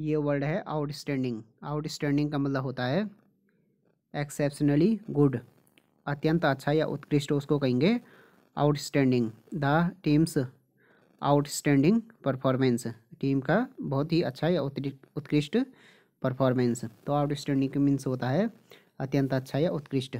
ये वर्ड है outstanding outstanding का मतलब होता है एक्सेप्शनली गुड अत्यंत अच्छा या उत्कृष्ट उसको कहेंगे outstanding the teams outstanding performance team का बहुत ही अच्छा या उत्कृष्ट परफॉर्मेंस तो आउटस्टैंडिंग मीन्स होता है अत्यंत अच्छा या उत्कृष्ट